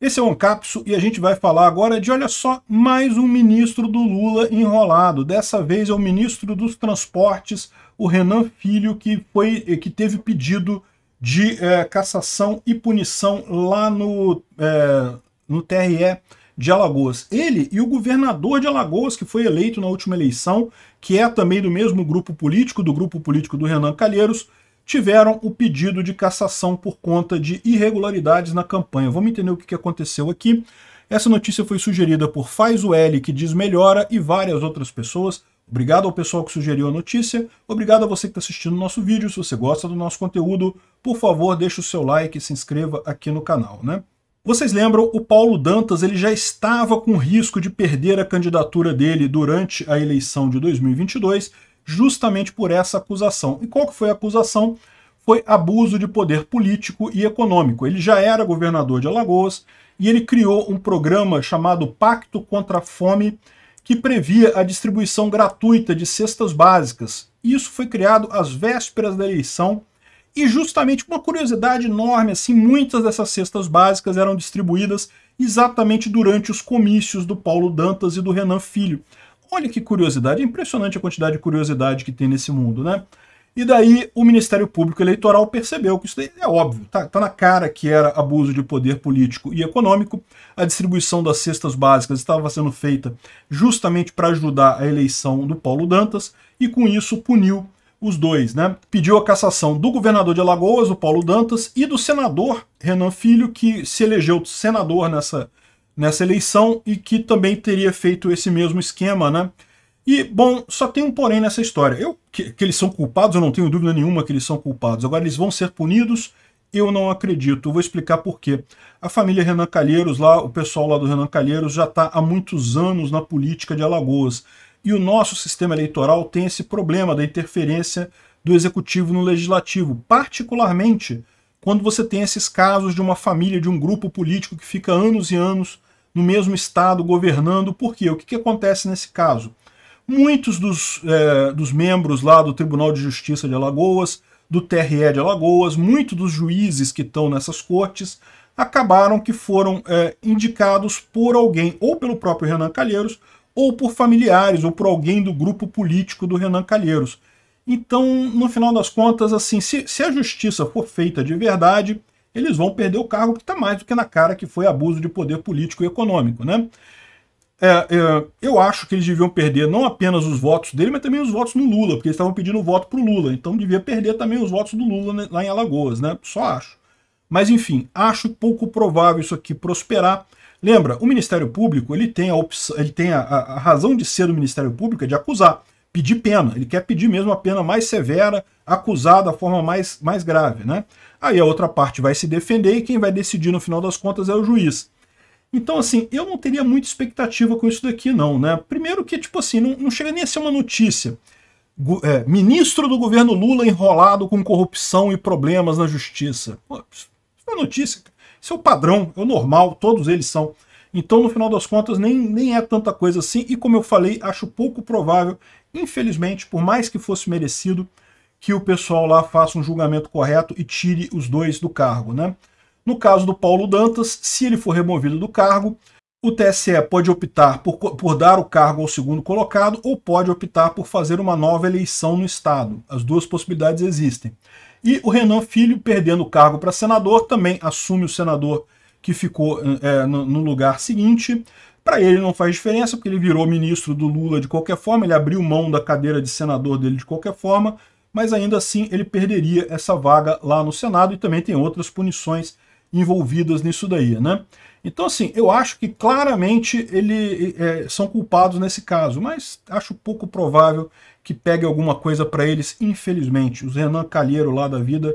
Esse é o Ancapso e a gente vai falar agora de, olha só, mais um ministro do Lula enrolado. Dessa vez é o ministro dos transportes, o Renan Filho, que, foi, que teve pedido de é, cassação e punição lá no, é, no TRE de Alagoas. Ele e o governador de Alagoas, que foi eleito na última eleição, que é também do mesmo grupo político, do grupo político do Renan Calheiros, tiveram o pedido de cassação por conta de irregularidades na campanha. Vamos entender o que aconteceu aqui. Essa notícia foi sugerida por Faz o L, que diz melhora, e várias outras pessoas. Obrigado ao pessoal que sugeriu a notícia. Obrigado a você que está assistindo o nosso vídeo. Se você gosta do nosso conteúdo, por favor, deixe o seu like e se inscreva aqui no canal. Né? Vocês lembram, o Paulo Dantas ele já estava com risco de perder a candidatura dele durante a eleição de 2022 justamente por essa acusação. E qual que foi a acusação? Foi abuso de poder político e econômico. Ele já era governador de Alagoas e ele criou um programa chamado Pacto contra a Fome, que previa a distribuição gratuita de cestas básicas. Isso foi criado às vésperas da eleição e justamente uma curiosidade enorme, assim, muitas dessas cestas básicas eram distribuídas exatamente durante os comícios do Paulo Dantas e do Renan Filho. Olha que curiosidade, é impressionante a quantidade de curiosidade que tem nesse mundo, né? E daí o Ministério Público Eleitoral percebeu que isso é óbvio, tá, tá na cara que era abuso de poder político e econômico. A distribuição das cestas básicas estava sendo feita justamente para ajudar a eleição do Paulo Dantas e com isso puniu os dois, né? Pediu a cassação do governador de Alagoas, o Paulo Dantas, e do senador Renan Filho, que se elegeu senador nessa nessa eleição e que também teria feito esse mesmo esquema, né? E, bom, só tem um porém nessa história. Eu, que, que eles são culpados, eu não tenho dúvida nenhuma que eles são culpados. Agora, eles vão ser punidos eu não acredito. Eu vou explicar por quê. A família Renan Calheiros, lá, o pessoal lá do Renan Calheiros, já está há muitos anos na política de Alagoas. E o nosso sistema eleitoral tem esse problema da interferência do executivo no legislativo, particularmente quando você tem esses casos de uma família, de um grupo político que fica anos e anos no mesmo estado governando. Por quê? O que, que acontece nesse caso? Muitos dos, é, dos membros lá do Tribunal de Justiça de Alagoas, do TRE de Alagoas, muitos dos juízes que estão nessas cortes acabaram que foram é, indicados por alguém, ou pelo próprio Renan Calheiros, ou por familiares, ou por alguém do grupo político do Renan Calheiros. Então, no final das contas, assim, se, se a justiça for feita de verdade, eles vão perder o cargo, que está mais do que na cara que foi abuso de poder político e econômico. Né? É, é, eu acho que eles deviam perder não apenas os votos dele, mas também os votos no Lula, porque eles estavam pedindo voto para o Lula, então devia perder também os votos do Lula né, lá em Alagoas, né? Só acho. Mas enfim, acho pouco provável isso aqui prosperar. Lembra, o Ministério Público ele tem a, opção, ele tem a, a, a razão de ser do Ministério Público é de acusar pedir pena. Ele quer pedir mesmo a pena mais severa, acusar da forma mais, mais grave. Né? Aí a outra parte vai se defender e quem vai decidir no final das contas é o juiz. Então, assim, eu não teria muita expectativa com isso daqui, não, né? Primeiro que, tipo assim, não, não chega nem a ser uma notícia. É, ministro do governo Lula enrolado com corrupção e problemas na justiça. Pô, isso é notícia. Isso é o padrão, é o normal, todos eles são. Então, no final das contas, nem, nem é tanta coisa assim. E como eu falei, acho pouco provável, infelizmente, por mais que fosse merecido, que o pessoal lá faça um julgamento correto e tire os dois do cargo. Né? No caso do Paulo Dantas, se ele for removido do cargo, o TSE pode optar por, por, dar o cargo ao segundo colocado ou pode optar por fazer uma nova eleição no Estado. As duas possibilidades existem. E o Renan Filho, perdendo o cargo para senador, também assume o senador que ficou é, no, lugar seguinte. Para ele não faz diferença, porque ele virou ministro do Lula de qualquer forma, ele abriu mão da cadeira de senador dele de qualquer forma, mas ainda assim ele perderia essa vaga lá no Senado e também tem outras punições envolvidas nisso daí, né? Então, assim, eu acho que claramente eles é, eh, são culpados nesse caso, mas acho pouco provável que pegue alguma coisa para eles, infelizmente. Os Renan Calheiro lá da vida